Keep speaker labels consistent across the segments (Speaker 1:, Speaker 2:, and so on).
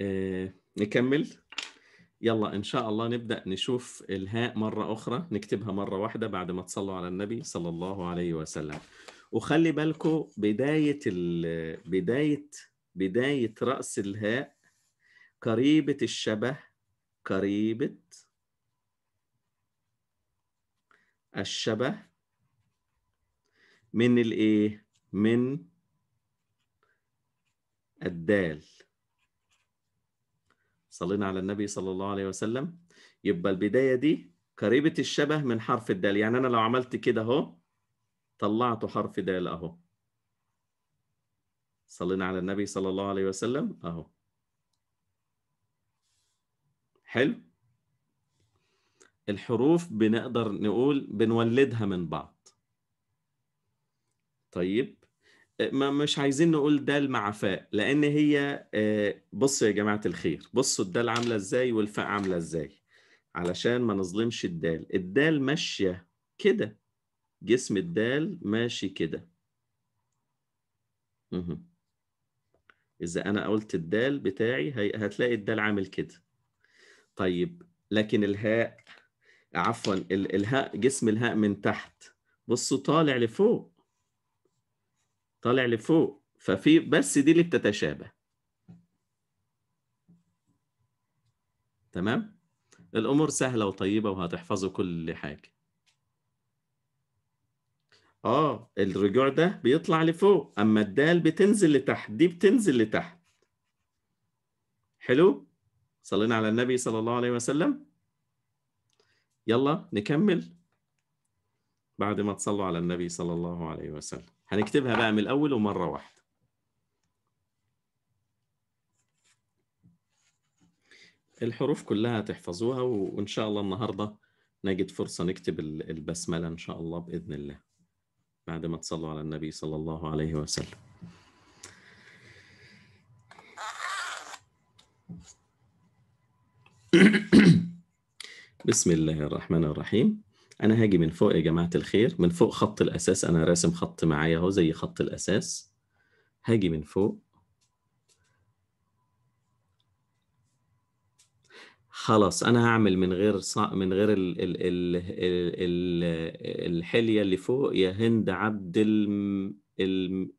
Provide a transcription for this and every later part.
Speaker 1: آه، نكمل يلا ان شاء الله نبدا نشوف الهاء مره اخرى نكتبها مره واحده بعد ما تصلوا على النبي صلى الله عليه وسلم وخلي بالكم بدايه بدايه بدايه راس الهاء قريبه الشبه قريبه الشبه من الايه من الدال صلينا على النبي صلى الله عليه وسلم يبقى البداية دي قريبة الشبه من حرف الدال يعني أنا لو عملت كده أهو طلعت حرف دال أهو صلينا على النبي صلى الله عليه وسلم أهو حلو الحروف بنقدر نقول بنولدها من بعض طيب ما مش عايزين نقول ده المعفاء لان هي آه، بصوا يا جماعه الخير بصوا الدال عامله ازاي والفاء عامله ازاي علشان ما نظلمش الدال الدال ماشيه كده جسم الدال ماشي كده اذا انا قلت الدال بتاعي هتلاقي الدال عامل كده طيب لكن الهاء عفوا الهاء جسم الهاء من تحت بصوا طالع لفوق طالع لفوق ففي بس دي اللي بتتشابه تمام الامور سهله وطيبه وهتحفظوا كل حاجه اه الرجوع ده بيطلع لفوق اما الدال بتنزل لتحت دي بتنزل لتحت حلو صلينا على النبي صلى الله عليه وسلم يلا نكمل بعد ما تصلوا على النبي صلى الله عليه وسلم هنكتبها بقى من الأول ومرة واحدة الحروف كلها هتحفظوها وإن شاء الله النهاردة نجد فرصة نكتب البسملة إن شاء الله بإذن الله بعد ما تصلوا على النبي صلى الله عليه وسلم بسم الله الرحمن الرحيم انا هاجي من فوق يا جماعه الخير من فوق خط الاساس انا راسم خط معايا اهو زي خط الاساس هاجي من فوق خلاص انا هعمل من غير صع... من غير ال... ال... ال... ال... الحليه اللي فوق يا هند عبد الم... الم...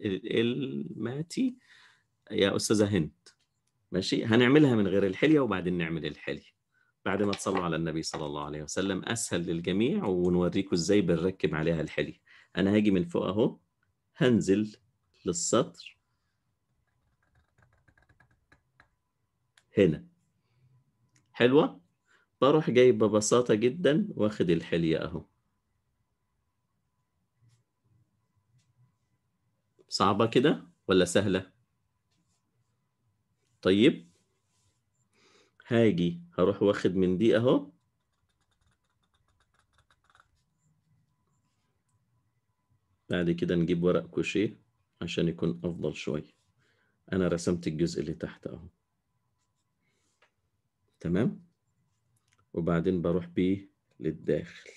Speaker 1: الماتي يا استاذه هند ماشي هنعملها من غير الحليه وبعدين نعمل الحليه بعد ما تصلوا على النبي صلى الله عليه وسلم اسهل للجميع ونوريكم ازاي بنركب عليها الحلي انا هاجي من فوق اهو هنزل للسطر هنا حلوة بروح جاي ببساطة جدا واخد الحلية اهو صعبة كده ولا سهلة طيب هاجي هروح واخد من دي اهو بعد كده نجيب ورق كوشيه عشان يكون افضل شويه انا رسمت الجزء اللي تحت اهو تمام وبعدين بروح بيه للداخل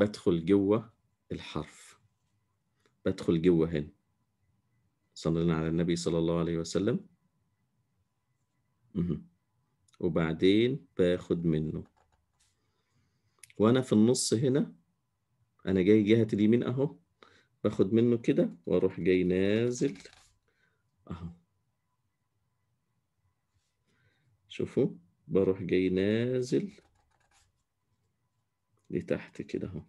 Speaker 1: بدخل جوه الحرف بدخل جوه هنا صلينا على النبي صلى الله عليه وسلم وبعدين باخد منه وأنا في النص هنا أنا جاي جهة اليمين أهو باخد منه كده وأروح جاي نازل أهو شوفوا بروح جاي نازل لتحت كده اهو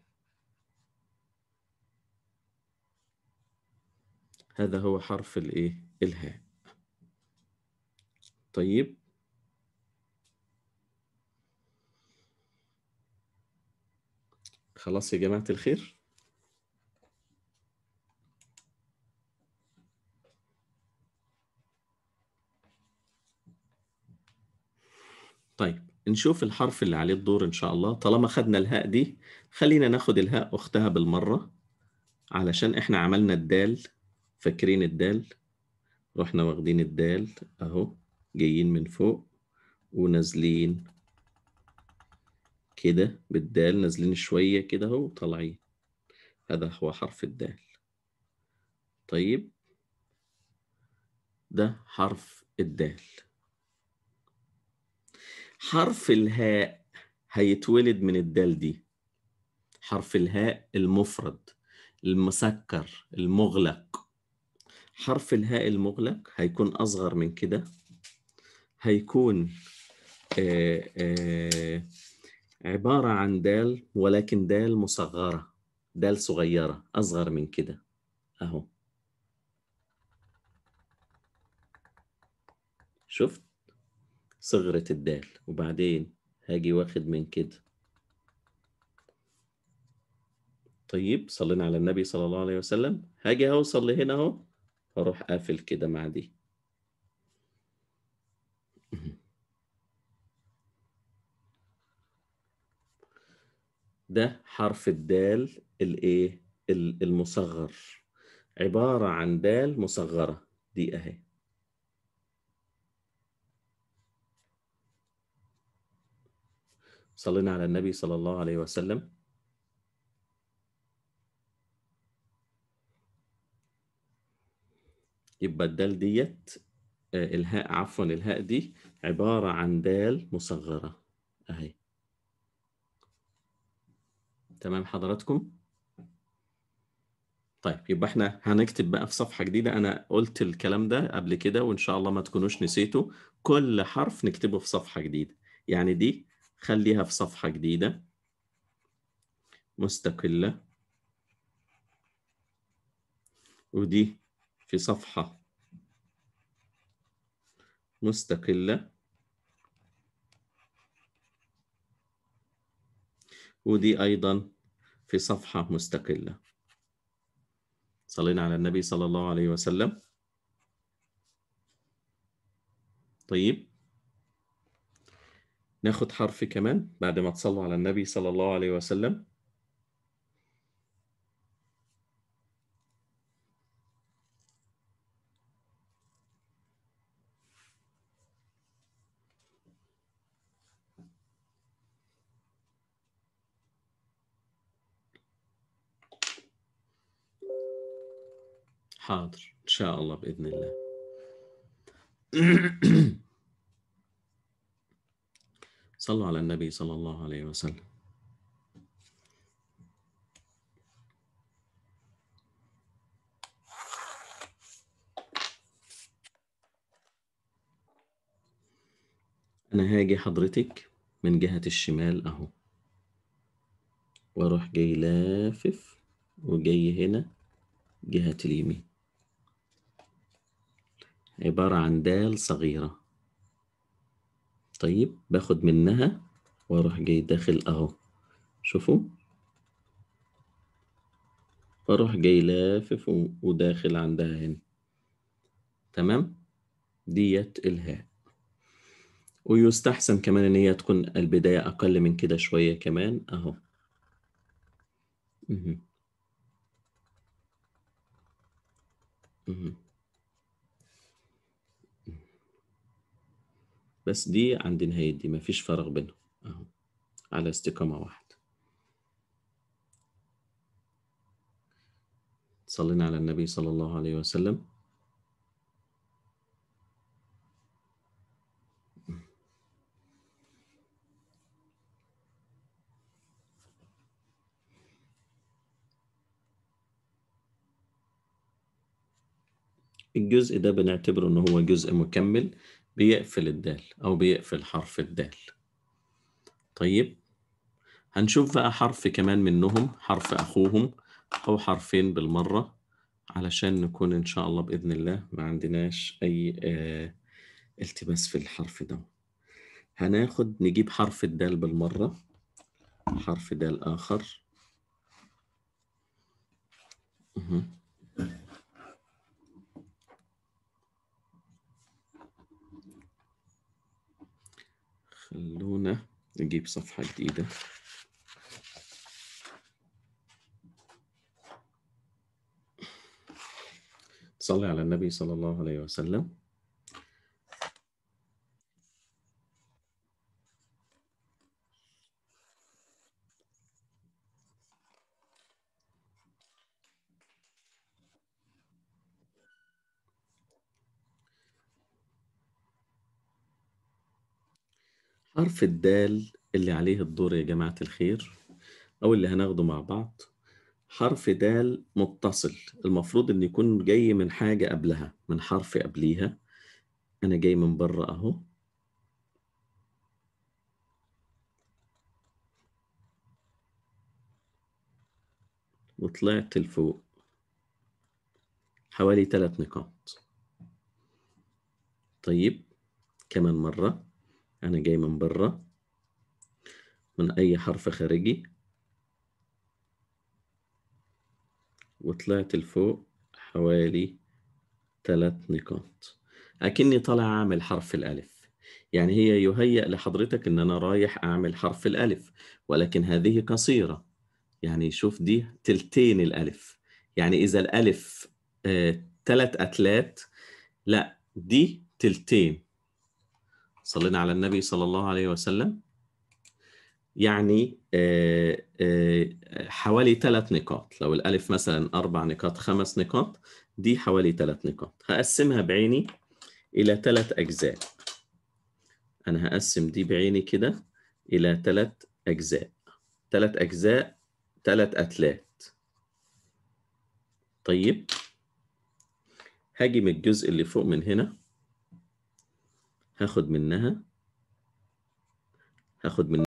Speaker 1: هذا هو حرف الايه الهاء طيب خلاص يا جماعة الخير طيب نشوف الحرف اللي عليه الدور إن شاء الله طالما خدنا الهاء دي خلينا ناخد الهاء أختها بالمرة علشان إحنا عملنا الدال فاكرين الدال رحنا واخدين الدال أهو جايين من فوق ونازلين كده بالدال نازلين شوية كده اهو طالعين هذا هو حرف الدال طيب ده حرف الدال حرف الهاء هيتولد من الدال دي حرف الهاء المفرد المسكر المغلق حرف الهاء المغلق هيكون أصغر من كده هيكون آه، آه، عبارة عن دال ولكن دال مصغرة دال صغيرة أصغر من كده أهو شفت صغرة الدال وبعدين هاجي واخد من كده طيب صلينا على النبي صلى الله عليه وسلم هاجي هوصل لهنا اهو اروح قافل كده مع دي ده حرف الدال الايه المصغر عبارة عن دال مصغرة دي اهي صلينا على النبي صلى الله عليه وسلم يبقى الدال ديت آه، الهاء عفوا الهاء دي عبارة عن دال مصغرة أهي تمام حضراتكم؟ طيب يبقى احنا هنكتب بقى في صفحة جديدة أنا قلت الكلام ده قبل كده وإن شاء الله ما تكونوش نسيته كل حرف نكتبه في صفحة جديدة يعني دي خليها في صفحة جديدة مستقلة ودي في صفحة مستقلة ودي أيضا في صفحة مستقلة صلينا على النبي صلى الله عليه وسلم طيب ناخد حرف كمان بعد ما تصلوا على النبي صلى الله عليه وسلم حاضر إن شاء الله بإذن الله صلوا على النبي صلى الله عليه وسلم أنا هاجي حضرتك من جهة الشمال أهو وأروح جاي لافف وجاي هنا جهة اليمين عبارة عن دال صغيرة طيب باخد منها واروح جاي داخل اهو شوفوا واروح جاي لافف وداخل عندها هنا تمام ديت الهاء ويستحسن كمان ان هي تكون البداية اقل من كده شوية كمان اهو مهم. بس دي عند نهاية دي مفيش فراغ بينهم أهو على استقامة واحدة صلينا على النبي صلى الله عليه وسلم الجزء ده بنعتبره ان هو جزء مكمل بيقفل الدال أو بيقفل حرف الدال طيب هنشوف بقى حرف كمان منهم حرف أخوهم أو حرفين بالمرة علشان نكون إن شاء الله بإذن الله ما عندناش أي آه التباس في الحرف ده هناخد نجيب حرف الدال بالمرة حرف دال آخر نجيب صفحة جديدة صلي على النبي صلى الله عليه وسلم حرف الدال اللي عليه الدور يا جماعة الخير أو اللي هناخده مع بعض حرف دال متصل المفروض إن يكون جاي من حاجة قبلها من حرف قبليها أنا جاي من بره أهو وطلعت لفوق حوالي ثلاث نقاط طيب كمان مرة أنا جاي من بره من أي حرف خارجي وطلعت لفوق حوالي تلات نقاط أكني طالع أعمل حرف الألف يعني هي يهيأ لحضرتك إن أنا رايح أعمل حرف الألف ولكن هذه قصيرة يعني شوف دي تلتين الألف يعني إذا الألف آه تلات أتلات لا دي تلتين صلينا على النبي صلى الله عليه وسلم يعني آه، آه، حوالي ثلاث نقاط لو الألف مثلا أربع نقاط خمس نقاط دي حوالي ثلاث نقاط هقسمها بعيني إلى ثلاث أجزاء أنا هقسم دي بعيني كده إلى ثلاث أجزاء ثلاث أجزاء ثلاث أتلات طيب هاجي من الجزء اللي فوق من هنا هاخد منها هاخد منها